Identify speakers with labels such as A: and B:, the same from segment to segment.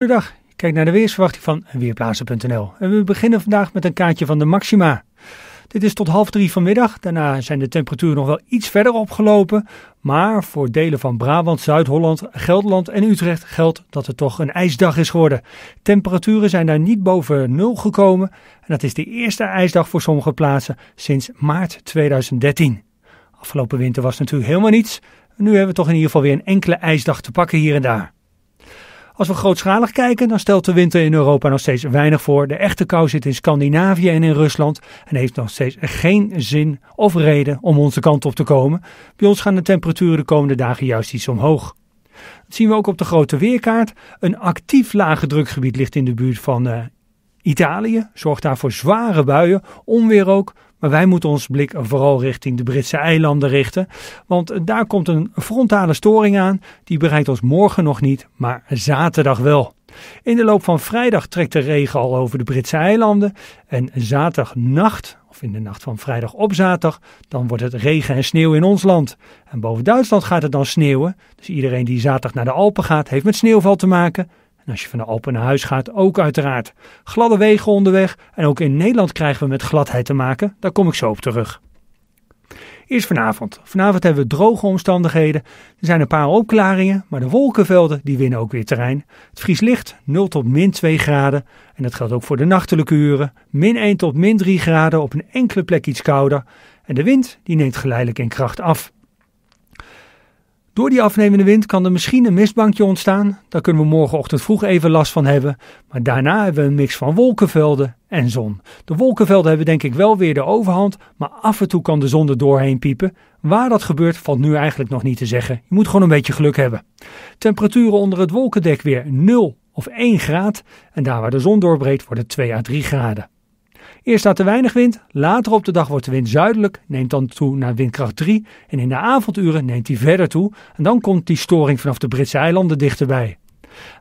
A: Goedendag, kijk naar de weersverwachting van Weerplaatsen.nl. En we beginnen vandaag met een kaartje van de maxima. Dit is tot half drie vanmiddag. Daarna zijn de temperaturen nog wel iets verder opgelopen. Maar voor delen van Brabant, Zuid-Holland, Gelderland en Utrecht geldt dat het toch een ijsdag is geworden. Temperaturen zijn daar niet boven nul gekomen. En dat is de eerste ijsdag voor sommige plaatsen sinds maart 2013. Afgelopen winter was natuurlijk helemaal niets. Nu hebben we toch in ieder geval weer een enkele ijsdag te pakken hier en daar. Als we grootschalig kijken, dan stelt de winter in Europa nog steeds weinig voor. De echte kou zit in Scandinavië en in Rusland en heeft nog steeds geen zin of reden om onze kant op te komen. Bij ons gaan de temperaturen de komende dagen juist iets omhoog. Dat zien we ook op de grote weerkaart. Een actief lage drukgebied ligt in de buurt van eh, Italië zorgt daar voor zware buien, onweer ook, maar wij moeten ons blik vooral richting de Britse eilanden richten. Want daar komt een frontale storing aan. Die bereikt ons morgen nog niet, maar zaterdag wel. In de loop van vrijdag trekt de regen al over de Britse eilanden. En zaterdagnacht, of in de nacht van vrijdag op zaterdag, dan wordt het regen en sneeuw in ons land. En boven Duitsland gaat het dan sneeuwen. Dus iedereen die zaterdag naar de Alpen gaat, heeft met sneeuwval te maken als je van de Alpen naar huis gaat, ook uiteraard. Gladde wegen onderweg en ook in Nederland krijgen we met gladheid te maken. Daar kom ik zo op terug. Eerst vanavond. Vanavond hebben we droge omstandigheden. Er zijn een paar opklaringen, maar de wolkenvelden die winnen ook weer terrein. Het vrieslicht licht 0 tot min 2 graden. En dat geldt ook voor de nachtelijke uren. Min 1 tot min 3 graden, op een enkele plek iets kouder. En de wind die neemt geleidelijk in kracht af. Door die afnemende wind kan er misschien een mistbankje ontstaan. Daar kunnen we morgenochtend vroeg even last van hebben. Maar daarna hebben we een mix van wolkenvelden en zon. De wolkenvelden hebben denk ik wel weer de overhand. Maar af en toe kan de zon er doorheen piepen. Waar dat gebeurt valt nu eigenlijk nog niet te zeggen. Je moet gewoon een beetje geluk hebben. Temperaturen onder het wolkendek weer 0 of 1 graad. En daar waar de zon doorbreekt worden 2 à 3 graden. Eerst staat er weinig wind, later op de dag wordt de wind zuidelijk, neemt dan toe naar windkracht 3 en in de avonduren neemt die verder toe en dan komt die storing vanaf de Britse eilanden dichterbij.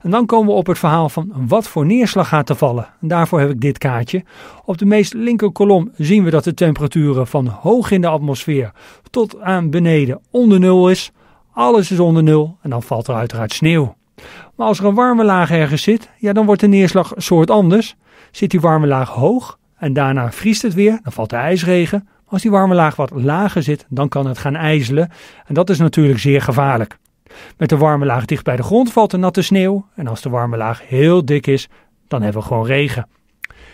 A: En dan komen we op het verhaal van wat voor neerslag gaat er vallen. En daarvoor heb ik dit kaartje. Op de meest linker kolom zien we dat de temperaturen van hoog in de atmosfeer tot aan beneden onder nul is. Alles is onder nul en dan valt er uiteraard sneeuw. Maar als er een warme laag ergens zit, ja, dan wordt de neerslag soort anders. Zit die warme laag hoog, en daarna vriest het weer, dan valt de ijsregen. Als die warme laag wat lager zit, dan kan het gaan ijzelen. En dat is natuurlijk zeer gevaarlijk. Met de warme laag dicht bij de grond valt er natte sneeuw. En als de warme laag heel dik is, dan hebben we gewoon regen.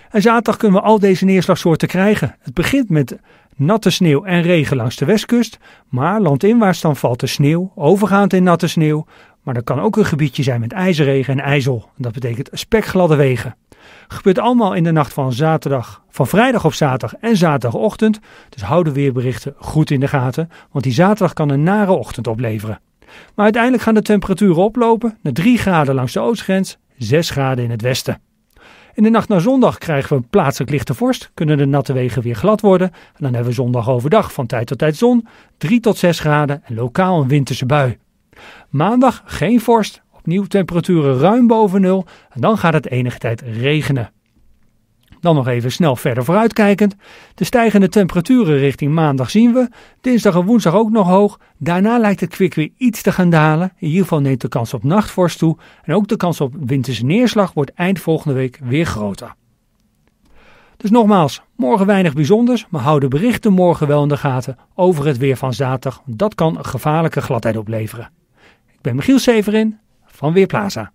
A: En zaterdag kunnen we al deze neerslagsoorten krijgen. Het begint met natte sneeuw en regen langs de westkust. Maar landinwaarts dan valt de sneeuw, overgaand in natte sneeuw. Maar er kan ook een gebiedje zijn met ijzerregen en ijzel. Dat betekent spekgladde wegen. Gebeurt allemaal in de nacht van zaterdag, van vrijdag op zaterdag en zaterdagochtend. Dus hou de weerberichten goed in de gaten, want die zaterdag kan een nare ochtend opleveren. Maar uiteindelijk gaan de temperaturen oplopen naar 3 graden langs de oostgrens, 6 graden in het westen. In de nacht naar zondag krijgen we plaatselijk lichte vorst, kunnen de natte wegen weer glad worden. En dan hebben we zondag overdag van tijd tot tijd zon, 3 tot 6 graden en lokaal een winterse bui. Maandag geen vorst, Opnieuw temperaturen ruim boven nul en dan gaat het enige tijd regenen. Dan nog even snel verder vooruitkijkend. De stijgende temperaturen richting maandag zien we. Dinsdag en woensdag ook nog hoog. Daarna lijkt het kwik weer iets te gaan dalen. In ieder geval neemt de kans op nachtvorst toe. En ook de kans op winterse neerslag wordt eind volgende week weer groter. Dus nogmaals, morgen weinig bijzonders, maar hou de berichten morgen wel in de gaten over het weer van zaterdag. Dat kan een gevaarlijke gladheid opleveren. Ik ben Michiel Severin om vi pláza.